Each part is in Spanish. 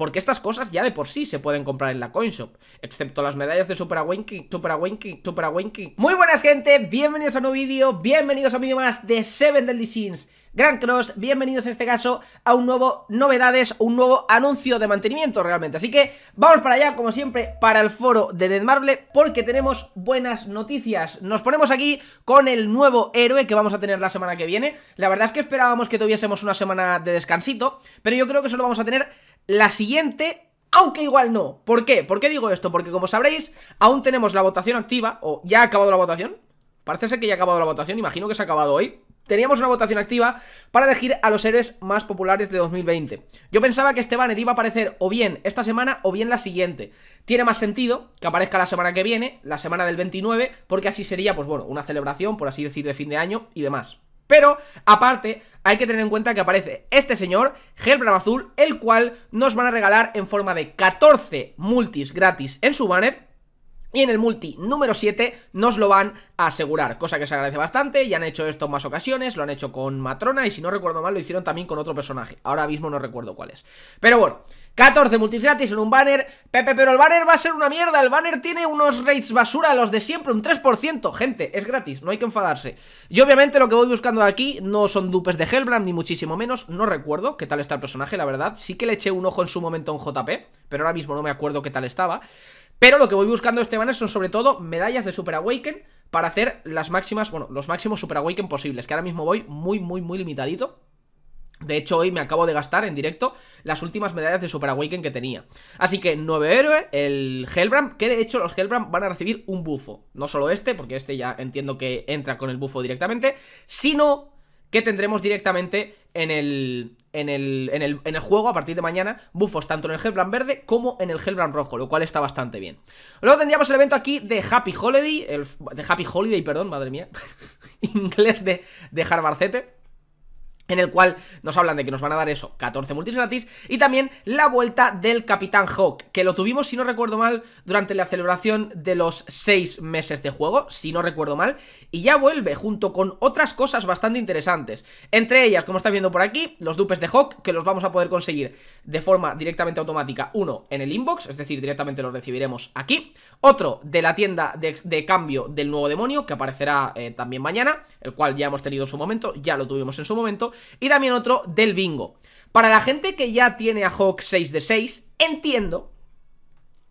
Porque estas cosas ya de por sí se pueden comprar en la Coinshop, excepto las medallas de Super Awenki, Super Awenki, Super Awenki. Muy buenas gente, bienvenidos a un nuevo vídeo, bienvenidos a un vídeo más de Seven Deadly Sins Gran Cross, bienvenidos en este caso a un nuevo novedades, un nuevo anuncio de mantenimiento realmente, así que vamos para allá como siempre para el foro de Dead Marble, porque tenemos buenas noticias, nos ponemos aquí con el nuevo héroe que vamos a tener la semana que viene, la verdad es que esperábamos que tuviésemos una semana de descansito, pero yo creo que solo vamos a tener la siguiente aunque igual no. ¿Por qué? ¿Por qué digo esto? Porque como sabréis, aún tenemos la votación activa, o ya ha acabado la votación. Parece ser que ya ha acabado la votación, imagino que se ha acabado hoy. Teníamos una votación activa para elegir a los héroes más populares de 2020. Yo pensaba que este banner iba a aparecer o bien esta semana o bien la siguiente. Tiene más sentido que aparezca la semana que viene, la semana del 29, porque así sería, pues bueno, una celebración, por así decir, de fin de año y demás. Pero, aparte, hay que tener en cuenta que aparece este señor, Gelbram Azul, el cual nos van a regalar en forma de 14 multis gratis en su banner. Y en el multi número 7 nos lo van a asegurar, cosa que se agradece bastante, ya han hecho esto en más ocasiones, lo han hecho con Matrona y si no recuerdo mal lo hicieron también con otro personaje, ahora mismo no recuerdo cuál es. Pero bueno, 14 multis gratis en un banner Pepe, pero el banner va a ser una mierda El banner tiene unos rates basura, los de siempre Un 3%, gente, es gratis, no hay que enfadarse Y obviamente lo que voy buscando aquí No son dupes de Hellbrand, ni muchísimo menos No recuerdo qué tal está el personaje, la verdad Sí que le eché un ojo en su momento en JP Pero ahora mismo no me acuerdo qué tal estaba pero lo que voy buscando este banner son sobre todo medallas de Super Awaken para hacer las máximas, bueno, los máximos Super Awaken posibles, que ahora mismo voy muy, muy, muy limitadito. De hecho, hoy me acabo de gastar en directo las últimas medallas de Super Awaken que tenía. Así que, nueve héroe, el Hellbram que de hecho los Hellbram van a recibir un bufo. No solo este, porque este ya entiendo que entra con el bufo directamente, sino que tendremos directamente en el, en el, en el, juego a partir de mañana bufos tanto en el Hellbram verde como en el Hellbram rojo, lo cual está bastante bien. Luego tendríamos el evento aquí de Happy Holiday, el, de Happy Holiday, perdón, madre mía, inglés de, de Harbarcete en el cual nos hablan de que nos van a dar eso, 14 multis gratis, y también la vuelta del Capitán Hawk, que lo tuvimos, si no recuerdo mal, durante la celebración de los 6 meses de juego, si no recuerdo mal, y ya vuelve junto con otras cosas bastante interesantes, entre ellas, como estáis viendo por aquí, los dupes de Hawk, que los vamos a poder conseguir de forma directamente automática, uno en el inbox, es decir, directamente los recibiremos aquí, otro de la tienda de, cambio del nuevo demonio, que aparecerá eh, también mañana, el cual ya hemos tenido en su momento, ya lo tuvimos en su momento, y también otro del bingo. Para la gente que ya tiene a Hawk 6 de 6, entiendo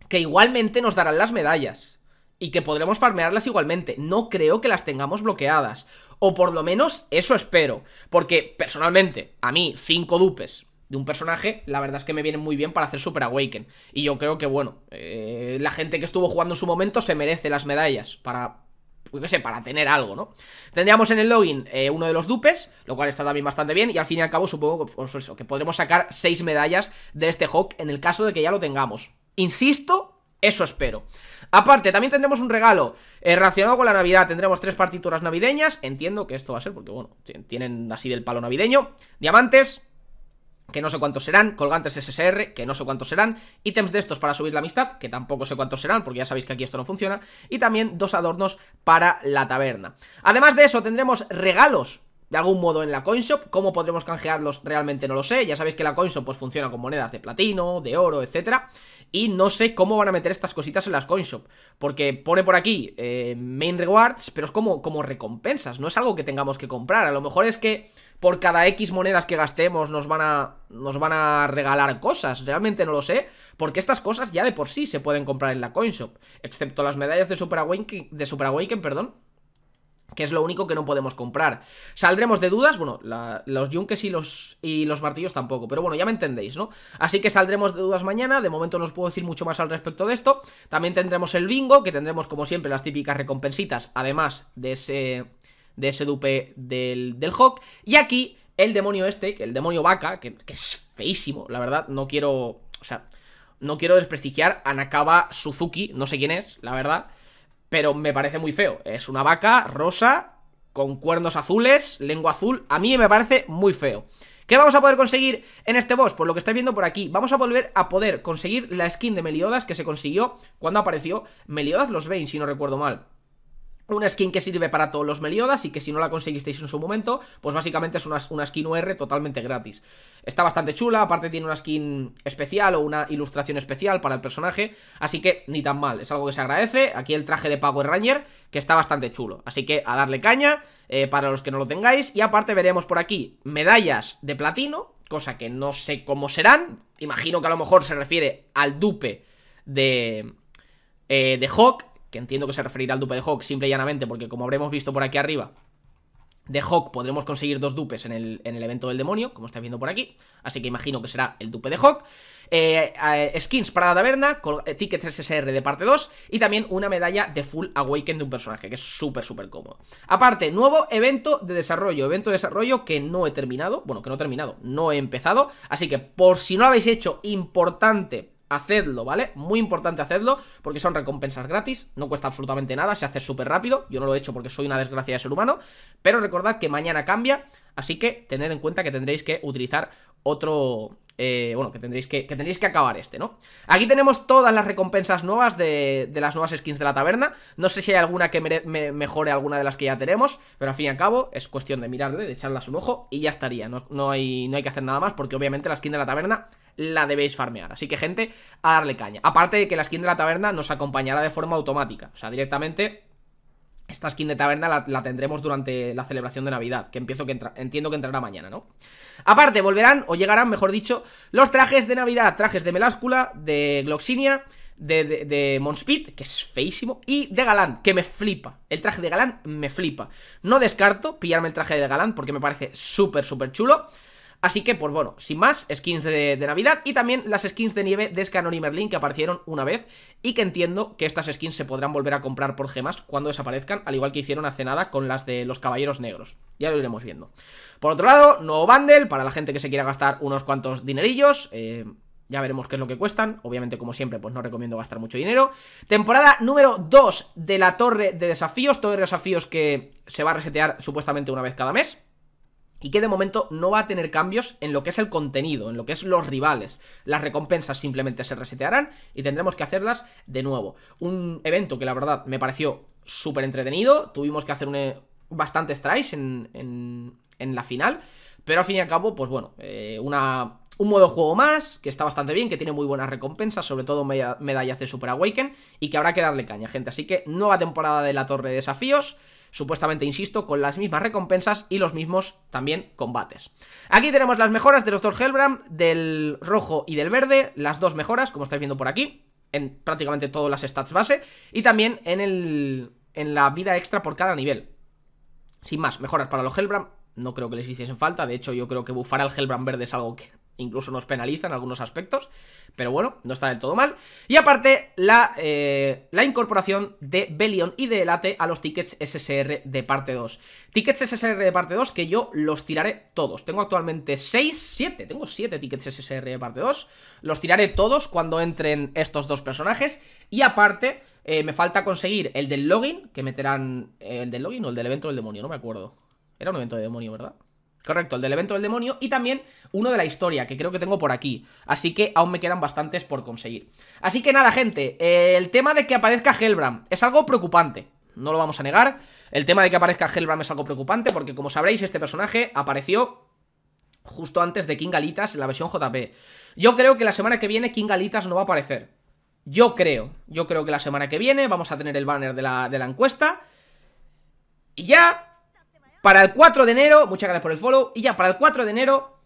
que igualmente nos darán las medallas y que podremos farmearlas igualmente. No creo que las tengamos bloqueadas, o por lo menos eso espero, porque personalmente, a mí, 5 dupes de un personaje, la verdad es que me vienen muy bien para hacer Super Awaken. Y yo creo que, bueno, eh, la gente que estuvo jugando en su momento se merece las medallas para pues sé, para tener algo, ¿no? Tendríamos en el login eh, uno de los dupes, lo cual está también bastante bien, y al fin y al cabo supongo pues, que, podremos sacar seis medallas de este Hawk en el caso de que ya lo tengamos. Insisto, eso espero. Aparte, también tendremos un regalo eh, relacionado con la Navidad. Tendremos tres partituras navideñas. Entiendo que esto va a ser porque, bueno, tienen así del palo navideño. Diamantes, que no sé cuántos serán, colgantes SSR, que no sé cuántos serán, ítems de estos para subir la amistad, que tampoco sé cuántos serán, porque ya sabéis que aquí esto no funciona, y también dos adornos para la taberna. Además de eso, tendremos regalos de algún modo en la CoinShop. ¿Cómo podremos canjearlos? Realmente no lo sé. Ya sabéis que la CoinShop pues, funciona con monedas de platino, de oro, etcétera. Y no sé cómo van a meter estas cositas en las CoinShop. Porque pone por aquí eh, main rewards, pero es como, como recompensas. No es algo que tengamos que comprar. A lo mejor es que por cada X monedas que gastemos nos van a, nos van a regalar cosas. Realmente no lo sé, porque estas cosas ya de por sí se pueden comprar en la CoinShop, excepto las medallas de Super Awaken, de Super perdón, que es lo único que no podemos comprar. ¿Saldremos de dudas? Bueno, los yunques y los, y los martillos tampoco, pero bueno, ya me entendéis, ¿no? Así que saldremos de dudas mañana, de momento no os puedo decir mucho más al respecto de esto. También tendremos el bingo, que tendremos como siempre las típicas recompensitas, además de ese, de ese dupe del, del Hawk. Y aquí el demonio este, el demonio vaca, que, que es feísimo, la verdad, no quiero... O sea, no quiero desprestigiar a Nakaba Suzuki, no sé quién es, la verdad pero me parece muy feo. Es una vaca rosa, con cuernos azules, lengua azul. A mí me parece muy feo. ¿Qué vamos a poder conseguir en este boss? Por lo que estáis viendo por aquí, vamos a volver a poder conseguir la skin de Meliodas que se consiguió cuando apareció Meliodas los Vein, si no recuerdo mal. Una skin que sirve para todos los Meliodas y que si no la conseguisteis en su momento, pues básicamente es una, una, skin UR totalmente gratis. Está bastante chula, aparte tiene una skin especial o una ilustración especial para el personaje, así que ni tan mal, es algo que se agradece. Aquí el traje de Power Ranger, que está bastante chulo, así que a darle caña eh, para los que no lo tengáis. Y aparte veremos por aquí medallas de platino, cosa que no sé cómo serán, imagino que a lo mejor se refiere al dupe de, eh, de Hawk que entiendo que se referirá al dupe de Hawk, simple y llanamente, porque como habremos visto por aquí arriba, de Hawk podremos conseguir dos dupes en el, evento del demonio, como estáis viendo por aquí, así que imagino que será el dupe de Hawk. Eh, eh, skins para la taberna, eh, tickets SSR de parte 2 y también una medalla de Full Awaken de un personaje, que es súper, súper cómodo. Aparte, nuevo evento de desarrollo, evento de desarrollo que no he terminado, bueno, que no he terminado, no he empezado, así que por si no lo habéis hecho, importante Hacedlo, ¿vale? Muy importante hacerlo porque son recompensas gratis, no cuesta absolutamente nada, se hace súper rápido, yo no lo he hecho porque soy una desgracia de ser humano, pero recordad que mañana cambia, así que tened en cuenta que tendréis que utilizar otro, eh, bueno, que tendréis que, que acabar este, ¿no? Aquí tenemos todas las recompensas nuevas de, de, las nuevas skins de la taberna. No sé si hay alguna que mejore alguna de las que ya tenemos, pero al fin y al cabo es cuestión de mirarle, de echarlas un ojo y ya estaría. No, hay, no hay que hacer nada más porque obviamente la skin de la taberna la debéis farmear. Así que gente, a darle caña. Aparte de que la skin de la taberna nos acompañará de forma automática, o sea, directamente esta skin de taberna la, tendremos durante la celebración de Navidad, que, empiezo que entiendo que entrará mañana, ¿no? Aparte, volverán, o llegarán, mejor dicho, los trajes de Navidad, trajes de Meláscula, de Gloxinia, de, de, de Monspeed, que es feísimo, y de Galán, que me flipa. El traje de Galán me flipa. No descarto pillarme el traje de Galán porque me parece súper, súper chulo. Así que, pues bueno, sin más, skins de, Navidad y también las skins de nieve de Scanon y Merlin que aparecieron una vez y que entiendo que estas skins se podrán volver a comprar por gemas cuando desaparezcan, al igual que hicieron hace nada con las de los Caballeros Negros. Ya lo iremos viendo. Por otro lado, nuevo bundle para la gente que se quiera gastar unos cuantos dinerillos. Eh, ya veremos qué es lo que cuestan. Obviamente, como siempre, pues no recomiendo gastar mucho dinero. Temporada número 2 de la Torre de Desafíos. Torre de Desafíos que se va a resetear supuestamente una vez cada mes y que de momento no va a tener cambios en lo que es el contenido, en lo que es los rivales. Las recompensas simplemente se resetearán y tendremos que hacerlas de nuevo. Un evento que la verdad me pareció súper entretenido, tuvimos que hacer un, eh, bastantes tries en, la final, pero al fin y al cabo, pues bueno, eh, una, un modo juego más, que está bastante bien, que tiene muy buenas recompensas, sobre todo medallas de Super Awaken, y que habrá que darle caña, gente. Así que nueva temporada de la Torre de Desafíos supuestamente, insisto, con las mismas recompensas y los mismos también combates. Aquí tenemos las mejoras de los dos Hellbram, del rojo y del verde, las dos mejoras, como estáis viendo por aquí, en prácticamente todas las stats base, y también en, el, en la vida extra por cada nivel. Sin más, mejoras para los Helbram, no creo que les hiciesen falta, de hecho yo creo que bufar al Hellbram verde es algo que incluso nos penalizan en algunos aspectos, pero bueno, no está del todo mal. Y aparte, la, eh, incorporación de Belion y de Elate a los tickets SSR de parte 2. Tickets SSR de parte 2 que yo los tiraré todos. Tengo actualmente 6, 7, tengo 7 tickets SSR de parte 2. Los tiraré todos cuando entren estos dos personajes. Y aparte, eh, me falta conseguir el del login, que meterán... Eh, ¿El del login o el del evento del demonio? No me acuerdo. Era un evento de demonio, ¿verdad? Correcto, el del evento del demonio y también uno de la historia, que creo que tengo por aquí. Así que aún me quedan bastantes por conseguir. Así que nada, gente, eh, el tema de que aparezca Helbram es algo preocupante, no lo vamos a negar. El tema de que aparezca Helbram es algo preocupante porque, como sabréis, este personaje apareció justo antes de King Galitas en la versión JP. Yo creo que la semana que viene King Galitas no va a aparecer. Yo creo, yo creo que la semana que viene vamos a tener el banner de la, de la encuesta. Y ya, para el 4 de enero, muchas gracias por el follow. Y ya, para el 4 de enero,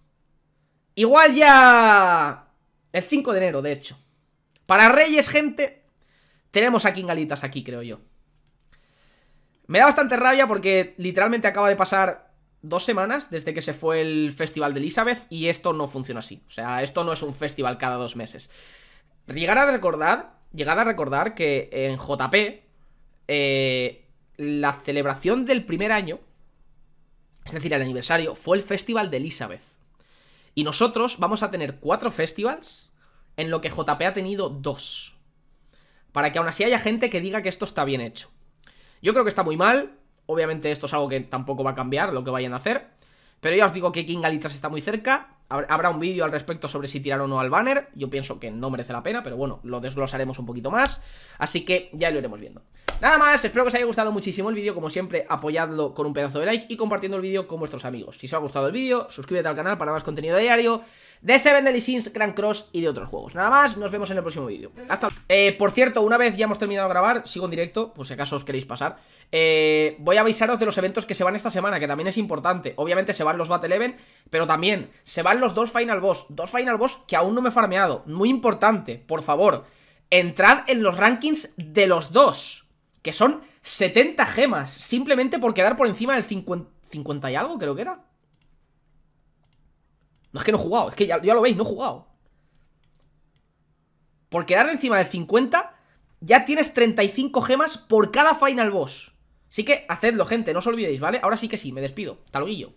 igual ya... El 5 de enero, de hecho. Para Reyes, gente, tenemos a Kingalitas aquí, creo yo. Me da bastante rabia porque literalmente acaba de pasar dos semanas desde que se fue el Festival de Elizabeth y esto no funciona así. O sea, esto no es un festival cada dos meses. Llegar a recordar, llegar a recordar que en JP eh, la celebración del primer año es decir, el aniversario, fue el Festival de Elizabeth. Y nosotros vamos a tener cuatro festivals en lo que JP ha tenido dos. Para que aún así haya gente que diga que esto está bien hecho. Yo creo que está muy mal. Obviamente esto es algo que tampoco va a cambiar lo que vayan a hacer. Pero ya os digo que King Alitas está muy cerca. Habrá un vídeo al respecto sobre si tirar o no al banner. Yo pienso que no merece la pena, pero bueno, lo desglosaremos un poquito más. Así que ya lo iremos viendo. Nada más, espero que os haya gustado muchísimo el vídeo Como siempre, apoyadlo con un pedazo de like Y compartiendo el vídeo con vuestros amigos Si os ha gustado el vídeo, suscríbete al canal para más contenido diario De Seven Deadly Sins, Grand Cross y de otros juegos Nada más, nos vemos en el próximo vídeo Hasta eh, Por cierto, una vez ya hemos terminado de grabar Sigo en directo, por si acaso os queréis pasar eh, Voy a avisaros de los eventos que se van esta semana Que también es importante Obviamente se van los Battle Event Pero también se van los dos Final Boss Dos Final Boss que aún no me he farmeado Muy importante, por favor Entrad en los rankings de los dos que son 70 gemas, simplemente por quedar por encima del 50, y algo, creo que era. No es que no he jugado, es que ya, ya lo veis, no he jugado. Por quedar encima del 50, ya tienes 35 gemas por cada final boss. Así que hacedlo, gente, no os olvidéis, ¿vale? Ahora sí que sí, me despido. Hasta luego.